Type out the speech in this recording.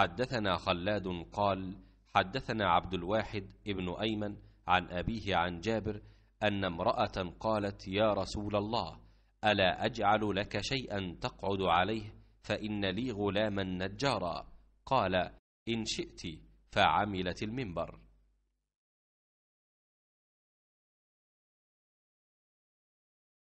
حدثنا خلاد قال حدثنا عبد الواحد ابن أيمن عن أبيه عن جابر أن امرأة قالت يا رسول الله ألا أجعل لك شيئا تقعد عليه فإن لي غلاما نجارا قال إن شئت فعملت المنبر